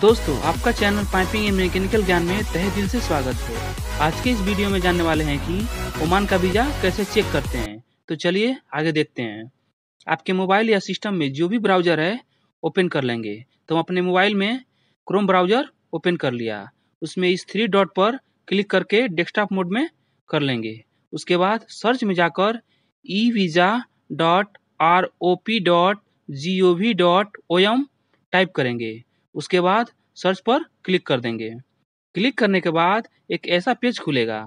दोस्तों आपका channel piping and mechanical ज्ञान में तहे दिल से स्वागत है आज के इस वीडियो में जानने वाले हैं कि ओमान का वीज़ा कैसे चेक करते हैं तो चलिए आगे देखते हैं आपके मोबाइल या सिस्टम में जो भी ब्राउज़र है ओपन कर लेंगे तो हम अपने मोबाइल में क्रोम ब्राउज़र ओपन कर लिया उसमें इस थ्री डॉट पर क्लिक करके डेस्कटॉप मोड में कर लेंगे उसके बाद सर्च में जाकर e visa dot R O P dot G O V dot O M type करेंगे उसके बाद सर्च पर क्लिक कर देंगे क्लिक करने के बाद एक ऐसा पेज खुलेगा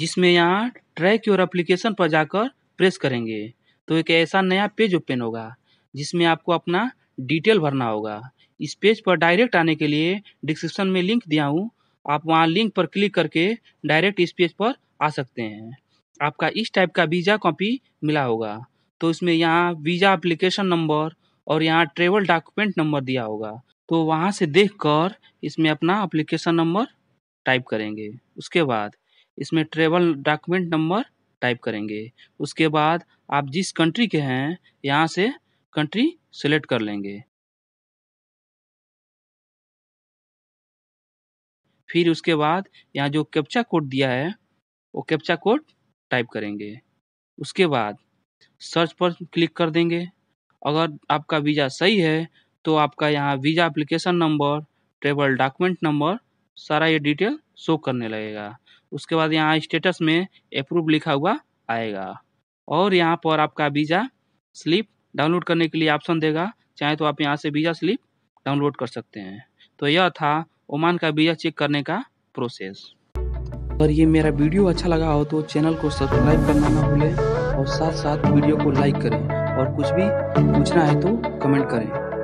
जिसमें यहाँ ट्रैक योर एप्लीकेशन पर जाकर प्रेस करेंगे तो एक ऐसा नया पेज ओपन होगा जिसमें आपको अपना डिटेल भरना होगा इस पेज पर डायरेक्ट आने के लिए डिस्क्रिप्शन में लिंक दिया हूँ आप वहाँ लिंक पर क्लिक करके डायरेक्ट इस पेज पर आ सकते हैं आपका इस टाइप का वीज़ा कॉपी मिला होगा तो इसमें यहाँ वीज़ा एप्लीकेशन नंबर और यहाँ ट्रेवल डॉक्यूमेंट नंबर दिया होगा तो वहाँ से देख कर इसमें अपना अप्लीकेशन नंबर टाइप करेंगे उसके बाद इसमें ट्रेवल डॉक्यूमेंट नंबर टाइप करेंगे उसके बाद आप जिस कंट्री के हैं यहाँ से कंट्री सेलेक्ट कर लेंगे फिर उसके बाद यहाँ जो कैप्चा कोड दिया है वो कैप्चा कोड टाइप करेंगे उसके बाद सर्च पर क्लिक कर देंगे अगर आपका वीज़ा सही है तो आपका यहाँ visa application number travel document number सारा ये डिटेल शो करने लगेगा उसके बाद यहाँ स्टेटस में अप्रूव लिखा हुआ आएगा और यहाँ पर आपका वीज़ा स्लिप डाउनलोड करने के लिए ऑप्शन देगा चाहे तो आप यहाँ से वीज़ा स्लिप डाउनलोड कर सकते हैं तो यह था ओमान का वीज़ा चेक करने का प्रोसेस अगर ये मेरा वीडियो अच्छा लगा हो तो चैनल को सब्सक्राइब करना ना भूलें और साथ साथ वीडियो को लाइक करें और कुछ भी पूछना है तो कमेंट करें